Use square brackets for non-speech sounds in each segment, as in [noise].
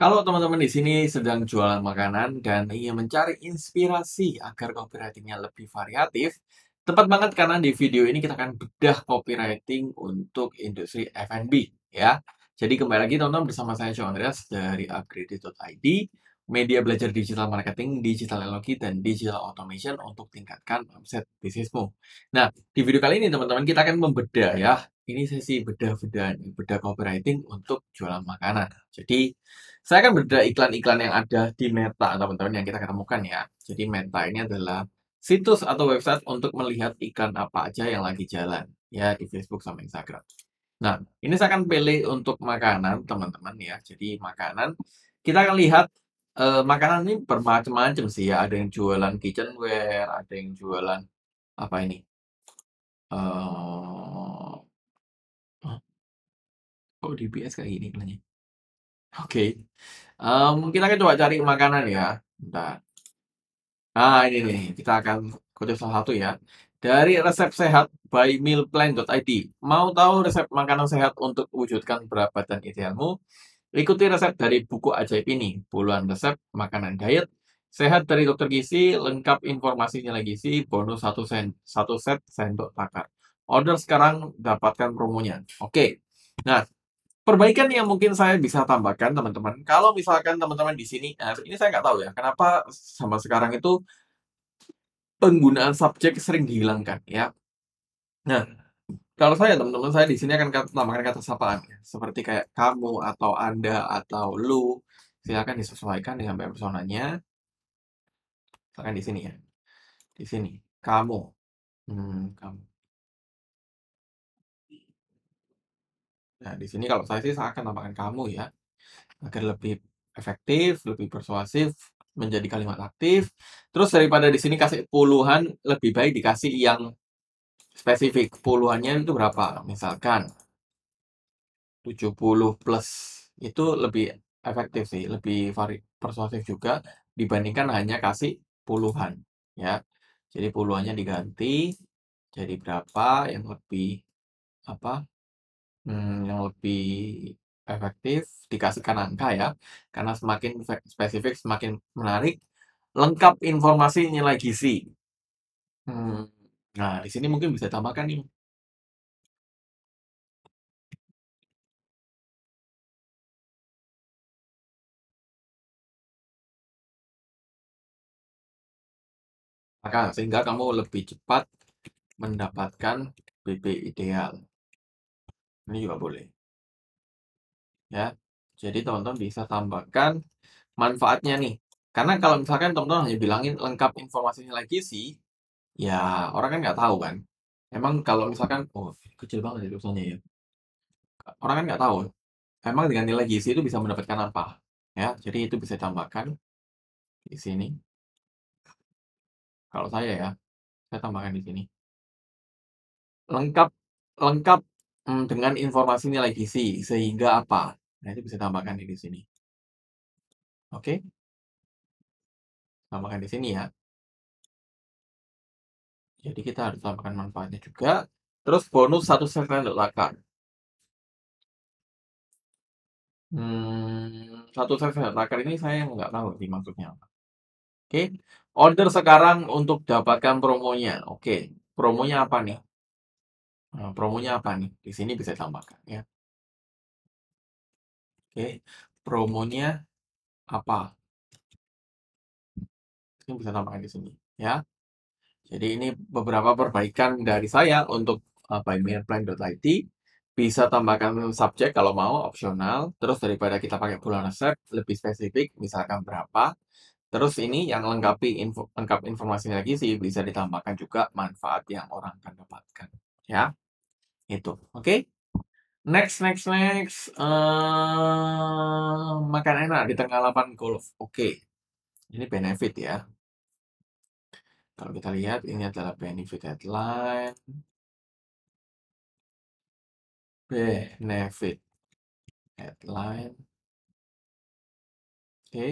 Kalau teman-teman di sini sedang jualan makanan dan ingin mencari inspirasi agar copywritingnya lebih variatif, tepat banget karena di video ini kita akan bedah copywriting untuk industri F&B ya. Jadi kembali lagi teman-teman bersama saya Sean Andreas dari upgrade.id, media belajar digital marketing, digital elogi, dan digital automation untuk tingkatkan omset bisnismu. Nah, di video kali ini teman-teman kita akan membedah ya ini sesi bedah-bedah bedah copywriting untuk jualan makanan. Jadi saya akan bedah iklan-iklan yang ada di Meta teman-teman yang kita ketemukan ya. Jadi Meta ini adalah situs atau website untuk melihat iklan apa aja yang lagi jalan ya di Facebook sama Instagram. Nah, ini saya akan pilih untuk makanan teman-teman ya. Jadi makanan kita akan lihat eh, makanan ini bermacam-macam sih ya. Ada yang jualan kitchenware, ada yang jualan apa ini? Eh, Kok DPS kayak gini iklannya? Oke, eh, um, kita akan coba cari makanan ya, bentar. Ah, ini nih, kita akan kode salah satu ya, dari resep sehat by mealplan.id. Mau tahu resep makanan sehat untuk wujudkan berat badan idealmu? Ikuti resep dari buku ajaib ini, puluhan resep makanan diet sehat dari dokter gizi, lengkap informasinya lagi sih. bonus satu sen satu set sendok takar. Order sekarang dapatkan promonya. Oke, nah Perbaikan yang mungkin saya bisa tambahkan teman-teman, kalau misalkan teman-teman di sini, eh, ini saya nggak tahu ya, kenapa sama sekarang itu penggunaan subjek sering dihilangkan ya. Nah, kalau saya teman-teman saya di sini akan tambahkan kata sapaan ya. seperti kayak kamu atau anda atau lu silakan disesuaikan dengan personanya misalkan di sini ya di sini kamu hmm, kamu Nah, di sini kalau saya sih saya akan tambahkan kamu ya, agar lebih efektif, lebih persuasif, menjadi kalimat aktif. Terus daripada di sini kasih puluhan, lebih baik dikasih yang spesifik. Puluhannya itu berapa? Misalkan 70 plus. Itu lebih efektif sih, lebih persuasif juga dibandingkan hanya kasih puluhan ya. Jadi puluhannya diganti jadi berapa yang lebih apa hmm, yang lebih efektif dikasihkan angka ya, karena semakin spesifik semakin menarik, lengkap informasi nilai gizi. hmm. nah di sini mungkin bisa tambahkan nih. Maka sehingga kamu lebih cepat mendapatkan BP ideal. Ini juga boleh. Ya. Jadi teman-teman bisa tambahkan manfaatnya nih. Karena kalau misalkan teman-teman hanya bilangin lengkap informasinya lagi sih, ya orang kan nggak tahu kan. Emang kalau misalkan, oh kecil banget ya tulisannya ya. Orang kan nggak tahu. Emang dengan nilai gizi itu bisa mendapatkan apa? Ya, jadi itu bisa tambahkan di sini. Kalau saya ya, saya tambahkan di sini. Lengkap lengkap hmm, dengan informasi nilai gizi, sehingga apa? Nah, itu bisa tambahkan di sini. Oke? Tambahkan di sini ya. Jadi kita harus tambahkan manfaatnya juga. Terus bonus satu sel untuk lakar. Hmm, satu sel lakar ini saya nggak tahu dimaksudnya maksudnya apa. Oke, order sekarang untuk dapatkan promonya. Oke, promonya apa nih? promonya apa nih? Di sini bisa tambahkan ya. Oke, promonya apa? Ini bisa tambahkan di sini ya. Jadi ini beberapa perbaikan dari saya untuk, uh, paymentplan.it. Bisa tambahkan subjek kalau mau, opsional. Terus daripada kita pakai bulan resep, lebih spesifik misalkan berapa. Terus ini yang lengkapi info lengkap informasinya lagi sih bisa ditambahkan juga manfaat yang orang akan dapatkan ya itu oke okay? next next next uh, makan enak di tengah lapangan golf oke okay. ini benefit ya kalau kita lihat ini adalah benefit headline benefit headline oke okay.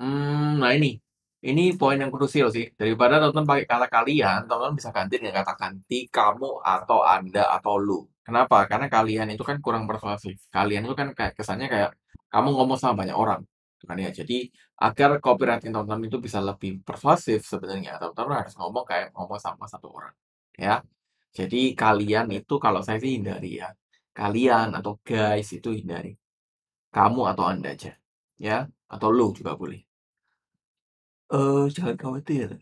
hmm, nah ini ini poin yang krusial sih. Daripada teman-teman pakai kata kalian, teman-teman bisa ganti dengan kata ganti kamu atau Anda atau lu. Kenapa? Karena kalian itu kan kurang persuasif. Kalian itu kan kayak kesannya kayak kamu ngomong sama banyak orang. Kan ya. Jadi agar copywriting teman teman itu bisa lebih persuasif sebenarnya, teman-teman harus ngomong kayak ngomong sama satu orang. Ya. Jadi kalian itu kalau saya sih hindari ya. Kalian atau guys itu hindari. Kamu atau Anda aja. Ya, atau lu juga boleh. Uh, eh, jangan khawatir, ya?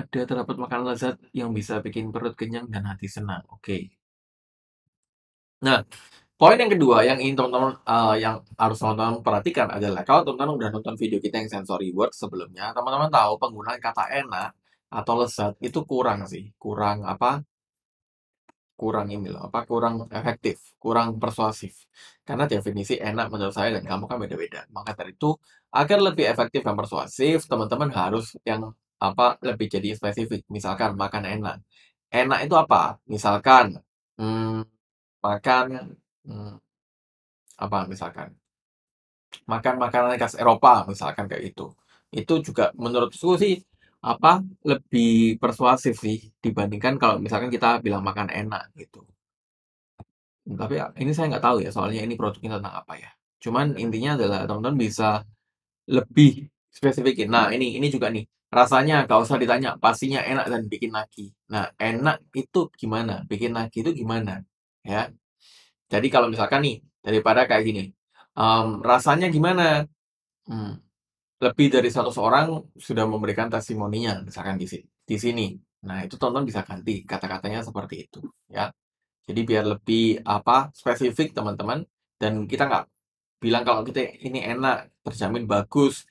ada terdapat makanan lezat yang bisa bikin perut kenyang dan hati senang, oke. Nah, poin yang kedua yang ingin teman-teman, uh, yang harus teman-teman perhatikan adalah kalau teman-teman udah nonton video kita yang sensory word sebelumnya, teman-teman tahu penggunaan kata enak atau lezat itu kurang sih, kurang apa kurang inilah, apa, kurang efektif, kurang persuasif. Karena definisi enak menurut saya dan kamu kan beda-beda. Maka dari itu, agar lebih efektif dan persuasif, teman-teman harus yang apa lebih jadi spesifik. Misalkan makan enak. Enak itu apa? Misalkan hmm, makan hmm, apa misalkan makan makanan khas Eropa misalkan kayak itu, Itu juga menurutku sih apa, lebih persuasif sih, dibandingkan kalau misalkan kita bilang makan enak, gitu. Hmm, tapi ya, ini saya nggak tahu ya, soalnya ini produknya tentang apa ya. Cuman intinya adalah teman-teman bisa lebih spesifikin. Nah, ini ini juga nih, rasanya nggak usah ditanya, pastinya enak dan bikin lagi. Nah, enak itu gimana? Bikin lagi itu gimana? Ya. Jadi kalau misalkan nih, daripada kayak gini, um, "Rasanya gimana?" Hmm, lebih dari satu orang sudah memberikan testimoninya misalkan di, di sini. Nah, itu tonton bisa ganti kata-katanya seperti itu ya. Jadi biar lebih apa spesifik teman-teman dan kita nggak bilang kalau kita ini enak, terjamin bagus,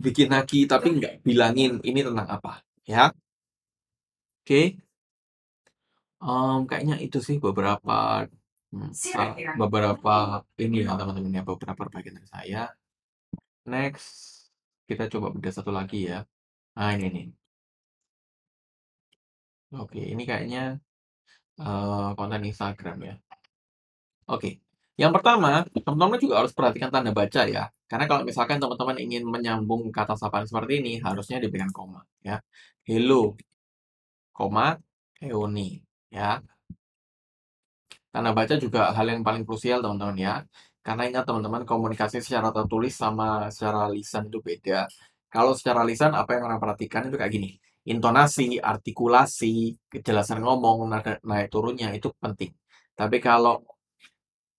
bikin lagi tapi nggak bilangin ini tentang apa ya. Oke. Okay. Um, mmm, kayaknya itu sih beberapa hmm, beberapa ini ya teman-teman ya beberapa perbaikan dari saya. Next, kita coba beda satu lagi ya. Nah, ini nih. Oke, ini kayaknya uh, konten Instagram ya. Oke, yang pertama, teman-teman juga harus perhatikan tanda baca ya. Karena kalau misalkan teman-teman ingin menyambung kata sapaan seperti ini, harusnya diberikan koma ya. Hello, koma, Eoni ya. Tanda baca juga hal yang paling krusial teman-teman ya. Karena ingat teman-teman, komunikasi secara tertulis sama secara lisan itu beda. Kalau secara lisan, apa yang orang perhatikan itu kayak gini. Intonasi, artikulasi, kejelasan ngomong, naik naik turunnya itu penting. Tapi kalau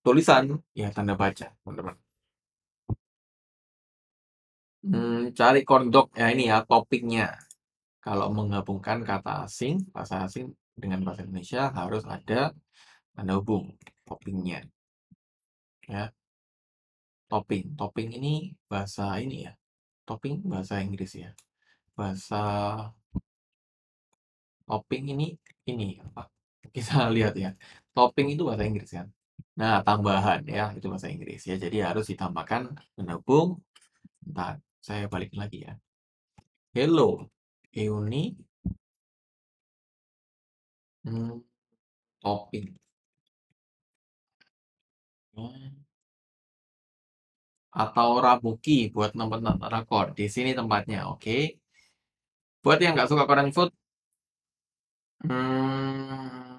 tulisan, ya tanda baca, teman-teman. Hmm, cari kondok, ya ini ya, topiknya. Kalau menggabungkan kata asing, bahasa asing dengan bahasa Indonesia harus ada tanda hubung, topiknya. Ya, Topping, topping ini bahasa ini ya, topping bahasa Inggris ya? Bahasa topping ini, ini apa, [laughs] kita lihat ya, topping itu bahasa Inggris kan? Nah, tambahan ya, itu bahasa Inggris ya, jadi harus ditambahkan pendukung. entar saya balik lagi ya. Hello, Euni, hmm, topping. Hmm atau rabuki buat teman-teman rakor. Di sini tempatnya, oke. Okay? Buat yang nggak suka Korean food, hmm,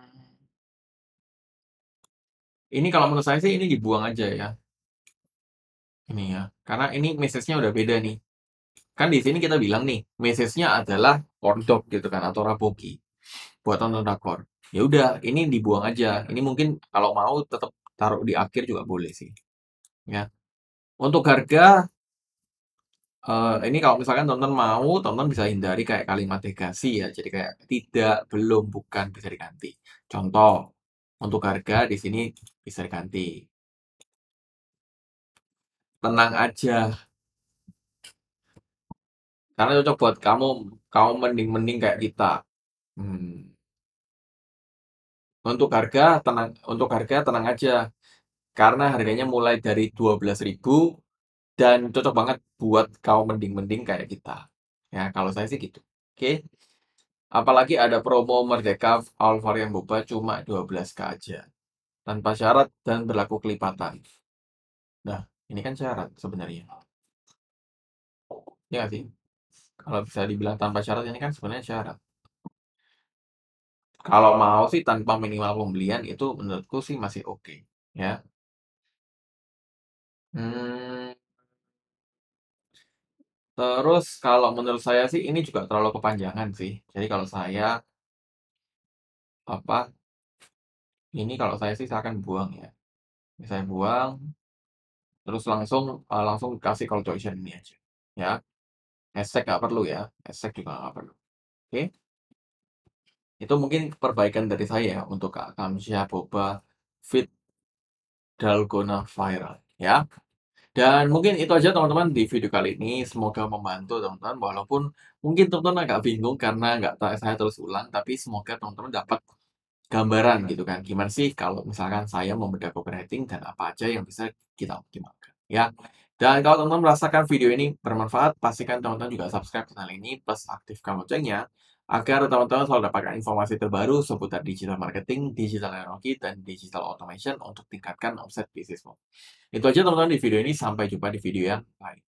ini kalau menurut saya sih ini dibuang aja ya. Ini ya, karena ini message-nya udah beda nih. Kan di sini kita bilang nih, message-nya adalah kordok gitu kan, atau rabuki. Buat nonton rakor. Ya udah, ini dibuang aja. Ini mungkin kalau mau tetap taruh di akhir juga boleh sih. Ya, untuk harga, uh, ini kalau misalkan teman-teman mau, teman-teman bisa hindari kayak kalimat negasi ya. Jadi kayak tidak, belum, bukan, bisa diganti. Contoh, untuk harga di sini bisa diganti. Tenang aja. Karena cocok buat kamu, kamu mending-mending kayak kita. hmm. Untuk harga tenang untuk harga tenang aja. Karena harganya mulai dari 12.000 dan cocok banget buat kaum mending-mending kayak kita. Ya, kalau saya sih gitu. Oke. Apalagi ada promo Merdeka All Varian Boba cuma 12k aja. Tanpa syarat dan berlaku kelipatan. Nah, ini kan syarat sebenarnya. Ya nggak sih? Kalau bisa dibilang tanpa syarat ini kan sebenarnya syarat. Kalau mau sih tanpa minimal pembelian itu menurutku sih masih oke, ya. Hmm. Terus kalau menurut saya sih ini juga terlalu kepanjangan sih. Jadi kalau saya apa, ini kalau saya sih saya akan buang ya. Saya buang, terus langsung, uh, langsung kasih call to action ini aja, ya. Hashtag nggak perlu ya, hashtag juga nggak perlu, oke? Itu mungkin perbaikan dari saya untuk Kak Kamsyah Boba fit dalgona viral, ya. Dan mungkin itu aja teman-teman di video kali ini. Semoga membantu teman-teman. Walaupun mungkin teman-teman agak bingung karena nggak tahu saya terus ulang. Tapi semoga teman-teman dapat gambaran gitu kan. Gimana sih kalau misalkan saya membedah copywriting dan apa aja yang bisa kita optimalkan. Ya. Dan kalau teman-teman merasakan video ini bermanfaat, pastikan teman-teman juga subscribe channel ini plus aktifkan loncengnya agar teman-teman selalu dapatkan informasi terbaru seputar digital marketing, digital teknologi, dan digital automation untuk tingkatkan omset bisnismu. Itu aja teman-teman di video ini, sampai jumpa di video yang lain.